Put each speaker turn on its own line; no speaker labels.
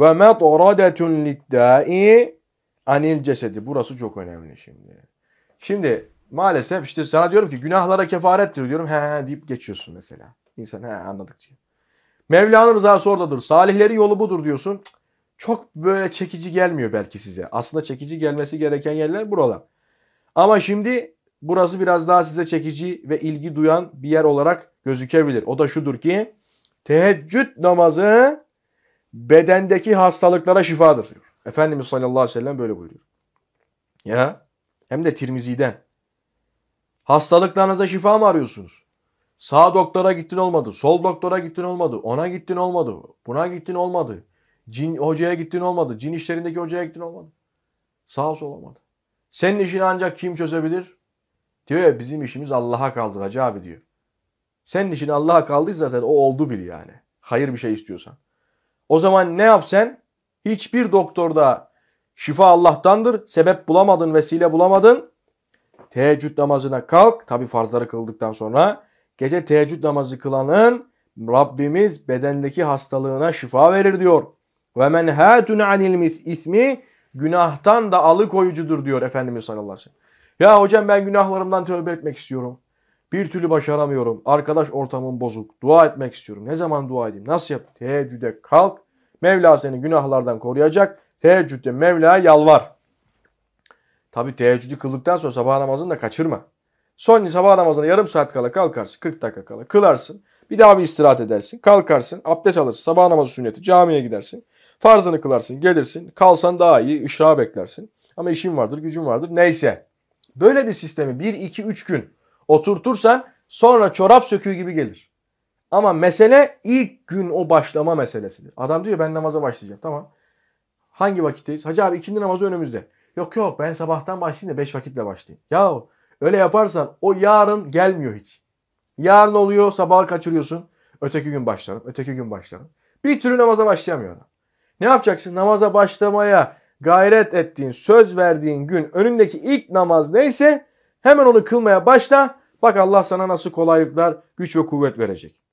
Ve metradetun liddai anil cesedi. Burası çok önemli şimdi. Şimdi maalesef işte sana diyorum ki günahlara kefarettir diyorum. He he deyip geçiyorsun mesela. İnsan he anladık diyor. Mevla'nın rızası oradadır. Salihlerin yolu budur diyorsun. çok böyle çekici gelmiyor belki size. Aslında çekici gelmesi gereken yerler buralar. Ama şimdi burası biraz daha size çekici ve ilgi duyan bir yer olarak gözükebilir. O da şudur ki teheccüd namazı bedendeki hastalıklara şifadır diyor. Efendimiz sallallahu aleyhi ve sellem böyle buyuruyor. Ya hem de Tirmizi'den. Hastalıklarınıza şifa mı arıyorsunuz? Sağ doktora gittin olmadı, sol doktora gittin olmadı, ona gittin olmadı, buna gittin olmadı. Cin hocaya gittin olmadı, cin işlerindeki hocaya gittin olmadı. Sağ sol olmadı. Senin işini ancak kim çözebilir? Diyor ya bizim işimiz Allah'a kaldı Hacı abi diyor. Senin işin Allah'a kaldıysa zaten o oldu bil yani. Hayır bir şey istiyorsan. O zaman ne yap sen? Hiçbir doktorda şifa Allah'tandır. Sebep bulamadın, vesile bulamadın. Teheccüd namazına kalk. Tabi farzları kıldıktan sonra. Gece teheccüd namazı kılanın Rabbimiz bedendeki hastalığına şifa verir diyor. Ve men hatun anil ismi günahtan da alıkoyucudur diyor Efendimiz sallallahu aleyhi ve sellem. Ya hocam ben günahlarımdan tövbe etmek istiyorum. Bir türlü başaramıyorum. Arkadaş ortamım bozuk. Dua etmek istiyorum. Ne zaman dua edeyim? Nasıl yap? Teheccüde kalk. Mevla seni günahlardan koruyacak. Teheccüde Mevla'ya yalvar. Tabi teheccüdü kıldıktan sonra sabah namazını da kaçırma. Son sabah namazını yarım saat kala kalkarsın. 40 dakika kala kılarsın. Bir daha bir istirahat edersin. Kalkarsın. Abdest alırsın. Sabah namazı sünneti. Camiye gidersin. Farzını kılarsın. Gelirsin. Kalsan daha iyi. ışrağı beklersin. Ama işin vardır, gücün vardır. Neyse. Böyle bir sistemi 1-2-3 gün oturtursan sonra çorap söküğü gibi gelir. Ama mesele ilk gün o başlama meselesidir. Adam diyor ben namaza başlayacağım. Tamam. Hangi vakitteyiz? Hacı abi ikindi namazı önümüzde. Yok yok ben sabahtan başlayayım da 5 vakitle başlayayım. ya öyle yaparsan o yarın gelmiyor hiç. Yarın oluyor sabaha kaçırıyorsun. Öteki gün başlarım, öteki gün başlarım. Bir türlü namaza başlayamıyor adam. Ne yapacaksın? Namaza başlamaya gayret ettiğin, söz verdiğin gün önündeki ilk namaz neyse hemen onu kılmaya başla. Bak Allah sana nasıl kolaylıklar, güç ve kuvvet verecek.